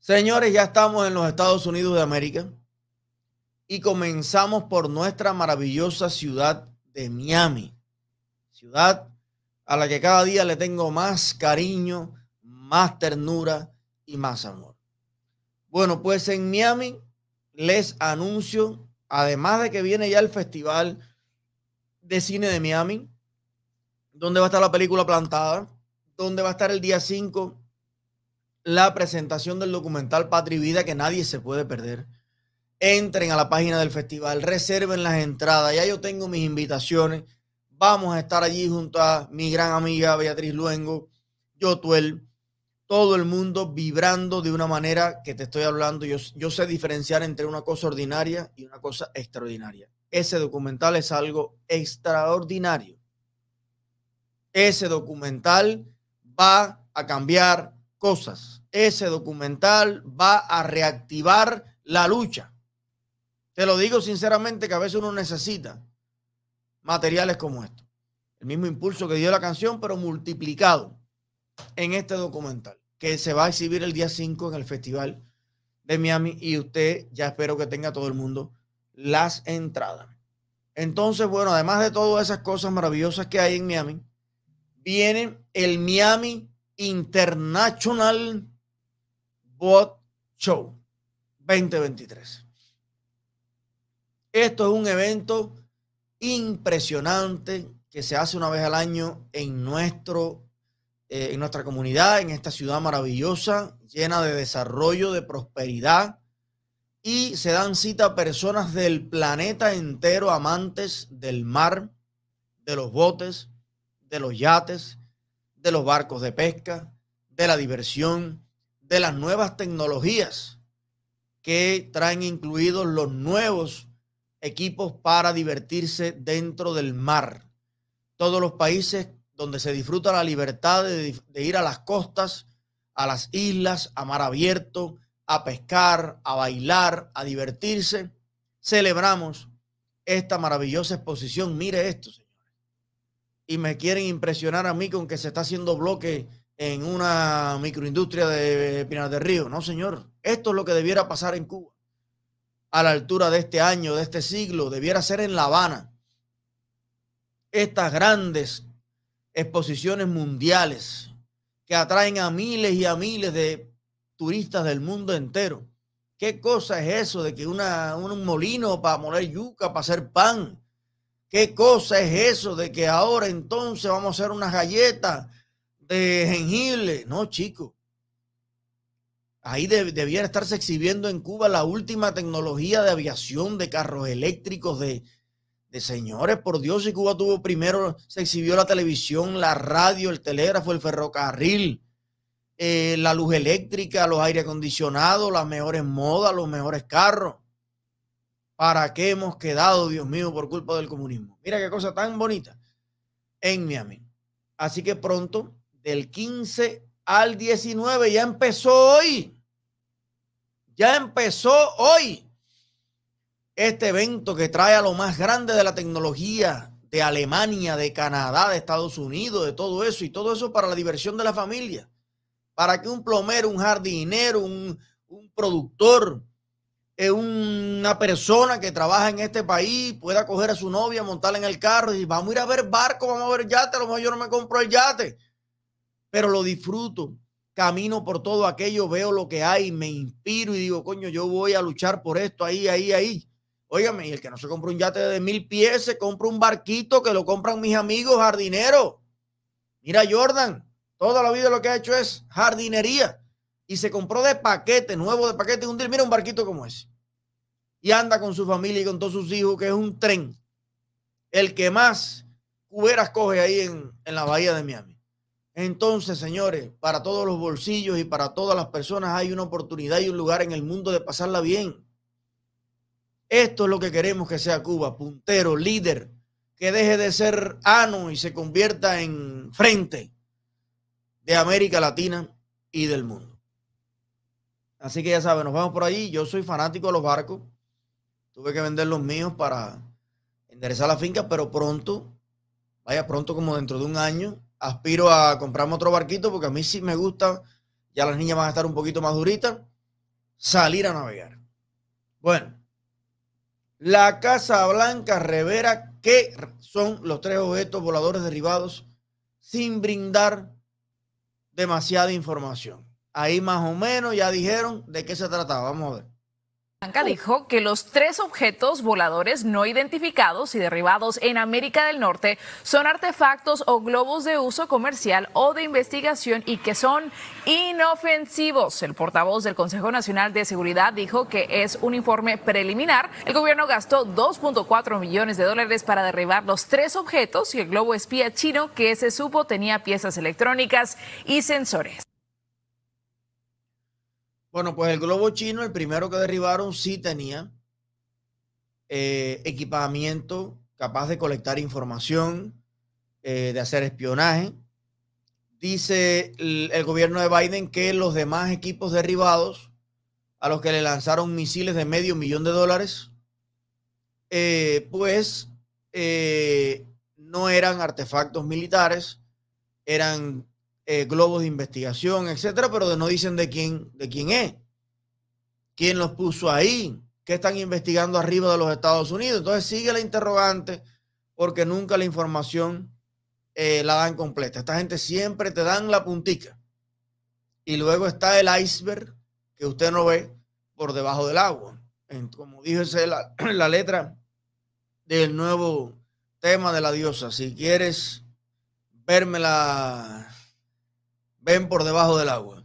Señores, ya estamos en los Estados Unidos de América y comenzamos por nuestra maravillosa ciudad de Miami, ciudad a la que cada día le tengo más cariño, más ternura y más amor. Bueno, pues en Miami les anuncio, además de que viene ya el Festival de Cine de Miami, donde va a estar la película plantada, donde va a estar el día 5 la presentación del documental Patri Vida que nadie se puede perder. Entren a la página del festival, reserven las entradas, ya yo tengo mis invitaciones. Vamos a estar allí junto a mi gran amiga Beatriz Luengo, yo Yotuel, todo el mundo vibrando de una manera que te estoy hablando. yo sé diferenciar entre una cosa ordinaria y una cosa extraordinaria. Ese documental es algo extraordinario. Ese documental va a cambiar cosas ese documental va a reactivar la lucha. Te lo digo sinceramente que a veces uno necesita materiales como esto. El mismo impulso que dio la canción, pero multiplicado en este documental que se va a exhibir el día 5 en el Festival de Miami y usted ya espero que tenga todo el mundo las entradas. Entonces, bueno, además de todas esas cosas maravillosas que hay en Miami, viene el Miami International Bot Show 2023. Esto es un evento impresionante que se hace una vez al año en, nuestro, eh, en nuestra comunidad, en esta ciudad maravillosa, llena de desarrollo, de prosperidad. Y se dan cita a personas del planeta entero, amantes del mar, de los botes, de los yates, de los barcos de pesca, de la diversión, de las nuevas tecnologías que traen incluidos los nuevos equipos para divertirse dentro del mar. Todos los países donde se disfruta la libertad de, ir a las costas, a las islas, a mar abierto, a pescar, a bailar, a divertirse, celebramos esta maravillosa exposición. Mire esto, señores. Y me quieren impresionar a mí con que se está haciendo bloque en una microindustria de eh, Pinar del Río. No, señor. Esto es lo que debiera pasar en Cuba. A la altura de este año, de este siglo, debiera ser en La Habana. Estas grandes exposiciones mundiales que atraen a miles y a miles de turistas del mundo entero. ¿Qué cosa es eso de que una, un molino para moler yuca, para hacer pan? ¿Qué cosa es eso de que ahora entonces vamos a hacer unas galletas de No, chico. Ahí debiera estarse exhibiendo en Cuba la última tecnología de aviación, de carros eléctricos, de, señores, por Dios, y Cuba tuvo primero, se exhibió la televisión, la radio, el telégrafo, el ferrocarril, eh, la luz eléctrica, los aire acondicionados, las mejores modas, los mejores carros. ¿Para qué hemos quedado, Dios mío, por culpa del comunismo? Mira qué cosa tan bonita en Miami. Así que pronto del 15 al 19. Ya empezó hoy. Ya empezó hoy este evento que trae a lo más grande de la tecnología de Alemania, de Canadá, de Estados Unidos, de todo eso y todo eso para la diversión de la familia. Para que un plomero, un jardinero, un, productor, eh, una persona que trabaja en este país pueda coger a su novia, montarla en el carro y vamos a ir a ver barco, vamos a ver yate, a lo mejor yo no me compro el yate pero lo disfruto. Camino por todo aquello, veo lo que hay, me inspiro y digo, coño, yo voy a luchar por esto, ahí, ahí, ahí. Óigame, y el que no se compra un yate de mil pies, se compra un barquito que lo compran mis amigos jardineros. Mira, Jordan, toda la vida lo que ha hecho es jardinería y se compró de paquete, nuevo de paquete, un día, mira un barquito como ese. Y anda con su familia y con todos sus hijos, que es un tren. El que más cuberas coge ahí en, en la bahía de Miami. Entonces, señores, para todos los bolsillos y para todas las personas hay una oportunidad y un lugar en el mundo de pasarla bien. Esto es lo que queremos que sea Cuba, puntero, líder, que deje de ser ano y se convierta en frente de América Latina y del mundo. Así que ya saben, nos vamos por ahí. Yo soy fanático de los barcos. Tuve que vender los míos para enderezar la finca, pero pronto, vaya pronto como dentro de un año, aspiro a comprarme otro barquito porque a mí sí me gusta, ya las niñas van a estar un poquito más duritas, salir a navegar. Bueno, la Casa Blanca revela ¿qué son los tres objetos voladores derribados sin brindar demasiada información. Ahí más o menos ya dijeron de qué se trataba. Vamos a ver. Blanca dijo que los tres objetos voladores no identificados y derribados en América del Norte son artefactos o globos de uso comercial o de investigación y que son inofensivos. El portavoz del Consejo Nacional de Seguridad dijo que es un informe preliminar. El gobierno gastó 2.4 millones de dólares para derribar los tres objetos y el globo espía chino que se supo tenía piezas electrónicas y sensores. Bueno, pues el globo chino, el primero que derribaron, sí tenía eh, equipamiento capaz de colectar información, eh, de hacer espionaje. Dice el, gobierno de Biden que los demás equipos derribados a los que le lanzaron misiles de medio millón de dólares, eh, pues no eran artefactos militares, eran eh, globos de investigación, etcétera, pero no dicen de quién, de quién es, quién los puso ahí, qué están investigando arriba de los Estados Unidos. Entonces sigue la interrogante porque nunca la información eh, la dan completa. Esta gente siempre te dan la puntica. Y luego está el iceberg que usted no ve por debajo del agua. como dijo la, la letra del nuevo tema de la diosa, si quieres verme la ven por debajo del agua.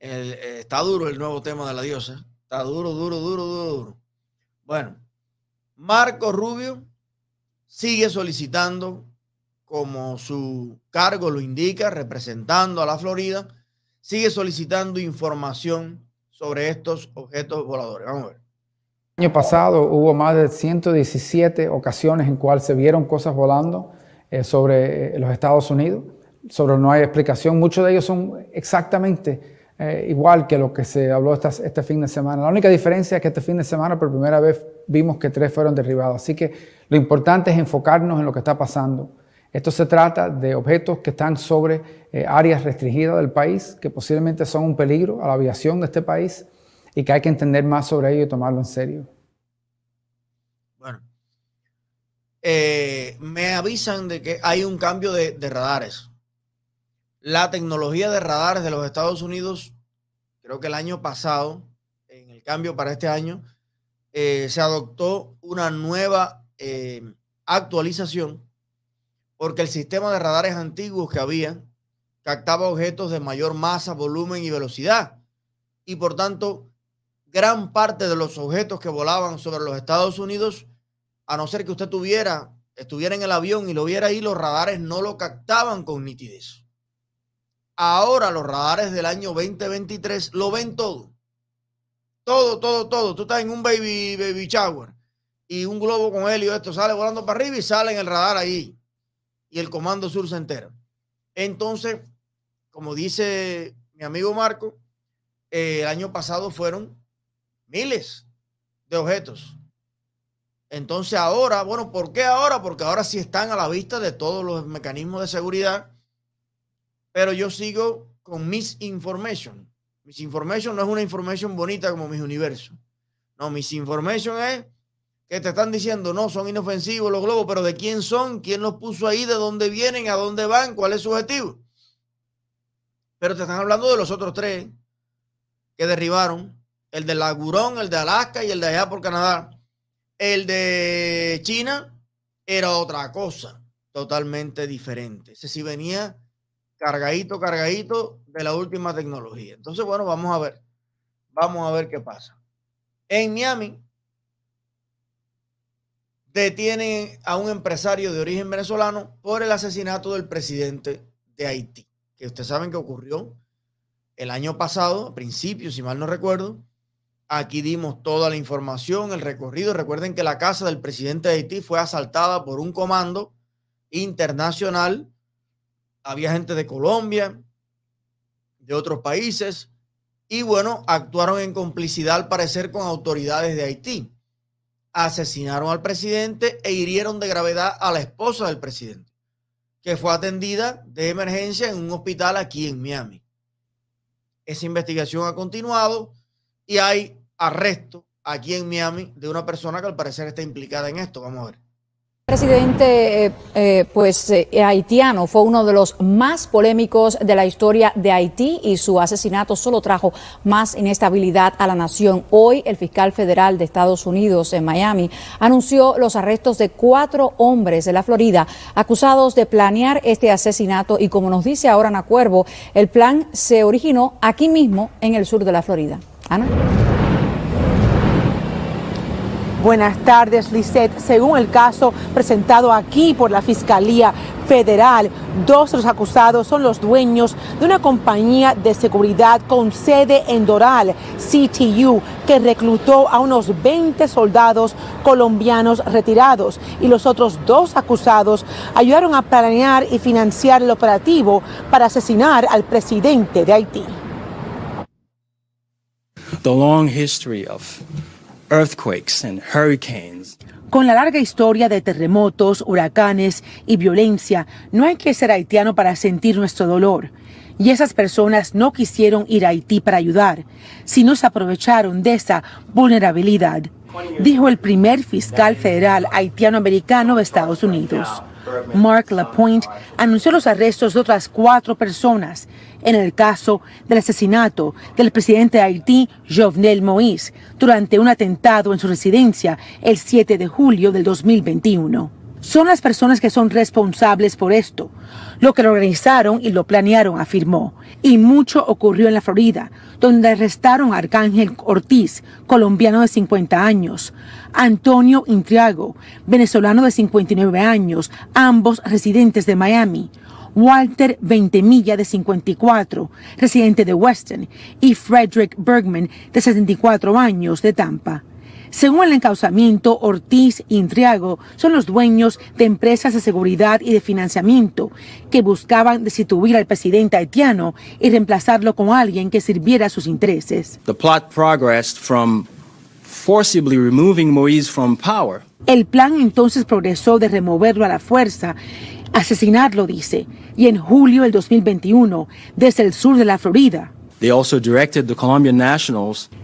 Eh, está duro el nuevo tema de la diosa. Está duro, duro, duro, duro, duro. Bueno, Marco Rubio sigue solicitando, como su cargo lo indica, representando a la Florida, sigue solicitando información sobre estos objetos voladores. Vamos a ver. El año pasado hubo más de 117 ocasiones en cual se vieron cosas volando eh, sobre eh, los Estados Unidos sobre no hay explicación. Muchos de ellos son exactamente eh, igual que lo que se habló este fin de semana. La única diferencia es que este fin de semana por primera vez vimos que tres fueron derribados. Así que lo importante es enfocarnos en lo que está pasando. Esto se trata de objetos que están sobre eh, áreas restringidas del país, que posiblemente son un peligro a la aviación de este país y que hay que entender más sobre ello y tomarlo en serio. Bueno, eh, me avisan de que hay un cambio de radares la tecnología de radares de los Estados Unidos, creo que el año pasado, en el cambio para este año, eh, se adoptó una nueva eh, actualización porque el sistema de radares antiguos que había captaba objetos de mayor masa, volumen y velocidad. Y por tanto, gran parte de los objetos que volaban sobre los Estados Unidos, a no ser que usted tuviera, estuviera en el avión y lo viera ahí, los radares no lo captaban con nitidez. Ahora los radares del año 2023 lo ven todo. Todo, todo, todo. Tú estás en un baby, baby shower y un globo con helio, esto sale volando para arriba y sale en el radar ahí. Y el comando sur se entera. Entonces, como dice mi amigo Marco, eh, el año pasado fueron miles de objetos. Entonces ahora, bueno, ¿por qué ahora? Porque ahora sí están a la vista de todos los mecanismos de seguridad pero yo sigo con mis Mis information no es una información bonita como mis universos. No, mis information es que te están diciendo, no, son inofensivos los globos, pero ¿de quién son? ¿Quién los puso ahí? ¿De dónde vienen? ¿A dónde van? ¿Cuál es su objetivo? Pero te están hablando de los otros tres que derribaron. El de Lagurón, el de Alaska y el de allá por Canadá. El de China era otra cosa, totalmente diferente. Ese sí venía cargadito, cargadito de la última tecnología. Entonces, bueno, vamos a ver. Vamos a ver qué pasa. En Miami detienen a un empresario de origen venezolano por el asesinato del presidente de Haití, que ustedes saben que ocurrió el año pasado, a principios, si mal no recuerdo. Aquí dimos toda la información, el recorrido. Recuerden que la casa del presidente de Haití fue asaltada por un comando internacional había gente de Colombia, de otros países, y bueno, actuaron en complicidad al parecer con autoridades de Haití. Asesinaron al presidente e hirieron de gravedad a la esposa del presidente, que fue atendida de emergencia en un hospital aquí en Miami. Esa investigación ha continuado y hay arresto aquí en Miami de una persona que al parecer está implicada en esto. Vamos a ver presidente eh, eh, pues eh, haitiano fue uno de los más polémicos de la historia de Haití y su asesinato solo trajo más inestabilidad a la nación. Hoy el fiscal federal de Estados Unidos en Miami anunció los arrestos de cuatro hombres de la Florida acusados de planear este asesinato y como nos dice ahora Ana Cuervo, el plan se originó aquí mismo en el sur de la Florida. Ana. Buenas tardes, Lisset. Según el caso presentado aquí por la Fiscalía Federal, dos de los acusados son los dueños de una compañía de seguridad con sede en Doral, CTU, que reclutó a unos 20 soldados colombianos retirados y los otros dos acusados ayudaron a planear y financiar el operativo para asesinar al presidente de Haití earthquakes hurricanes. Con la larga historia de terremotos, huracanes y violencia, no hay que ser haitiano para sentir nuestro dolor. Y esas personas no quisieron ir a Haití para ayudar, sino se aprovecharon de esa vulnerabilidad, dijo el primer fiscal federal haitiano-americano de Estados Unidos. Mark LaPointe anunció los arrestos de otras cuatro personas en el caso del asesinato del presidente de Haití, Jovenel Moïse, durante un atentado en su residencia el 7 de julio del 2021. Son las personas que son responsables por esto, lo que lo organizaron y lo planearon, afirmó. Y mucho ocurrió en la Florida, donde arrestaron a Arcángel Ortiz, colombiano de 50 años, Antonio Intriago, venezolano de 59 años, ambos residentes de Miami, Walter Ventemilla, de 54, residente de Weston, y Frederick Bergman, de 64 años, de Tampa. Según el encauzamiento, Ortiz y Intriago son los dueños de empresas de seguridad y de financiamiento que buscaban destituir al presidente haitiano y reemplazarlo con alguien que sirviera a sus intereses. El plan entonces progresó de removerlo a la fuerza asesinarlo, dice, y en julio del 2021, desde el sur de la Florida.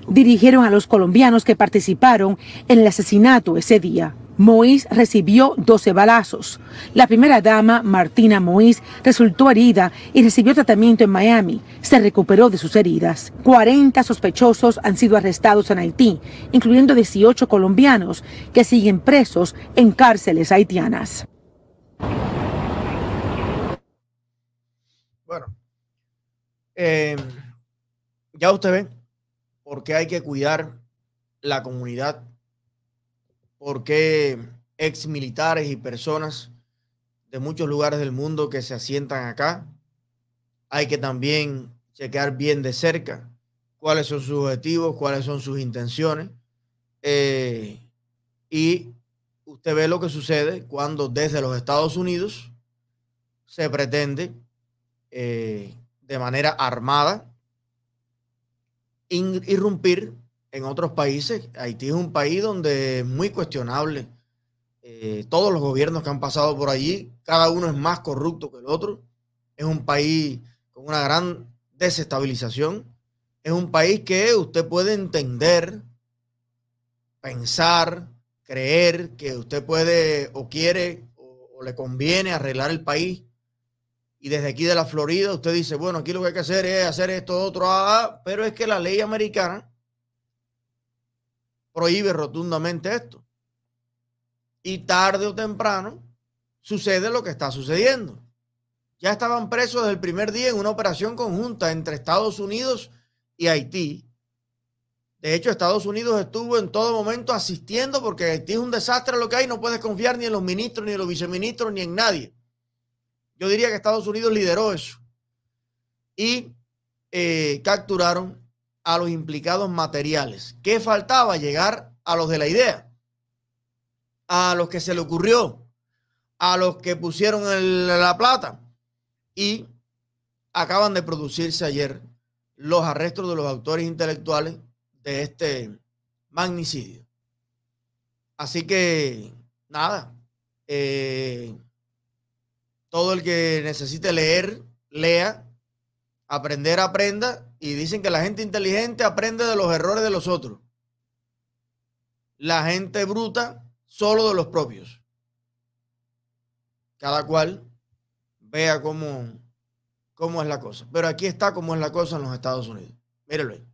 Dirigieron a los colombianos que participaron en el asesinato ese día. mois recibió 12 balazos. La primera dama, Martina mois resultó herida y recibió tratamiento en Miami. Se recuperó de sus heridas. 40 sospechosos han sido arrestados en Haití, incluyendo 18 colombianos que siguen presos en cárceles haitianas. Bueno, eh, ya usted ve por qué hay que cuidar la comunidad, por qué ex militares y personas de muchos lugares del mundo que se asientan acá. Hay que también chequear bien de cerca cuáles son sus objetivos, cuáles son sus intenciones. Eh, y usted ve lo que sucede cuando desde los Estados Unidos se pretende eh, de manera armada irrumpir en otros países. Haití es un país donde es muy cuestionable. Eh, todos los gobiernos que han pasado por allí, cada uno es más corrupto que el otro. Es un país con una gran desestabilización. Es un país que usted puede entender, pensar, creer que usted puede o quiere o le conviene arreglar el país y desde aquí de la Florida usted dice, bueno, aquí lo que hay que hacer es hacer esto, otro, ah, ah", pero es que la ley americana prohíbe rotundamente esto. Y tarde o temprano sucede lo que está sucediendo. Ya estaban presos desde el primer día en una operación conjunta entre Estados Unidos y Haití. De hecho, Estados Unidos estuvo en todo momento asistiendo porque Haití es un desastre lo que hay, no puedes confiar ni en los ministros, ni en los viceministros, ni en nadie. Yo diría que Estados Unidos lideró eso. Y eh, capturaron a los implicados materiales. ¿Qué faltaba? Llegar a los de la idea, a los que se le ocurrió, a los que pusieron la plata. Y acaban de producirse ayer los arrestos de los autores intelectuales de este magnicidio. Así que, nada, eh, todo el que necesite leer, lea. Aprender, aprenda. Y dicen que la gente inteligente aprende de los errores de los otros. La gente bruta solo de los propios. Cada cual vea cómo, cómo es la cosa. Pero aquí está cómo es la cosa en los Estados Unidos. Mírelo ahí.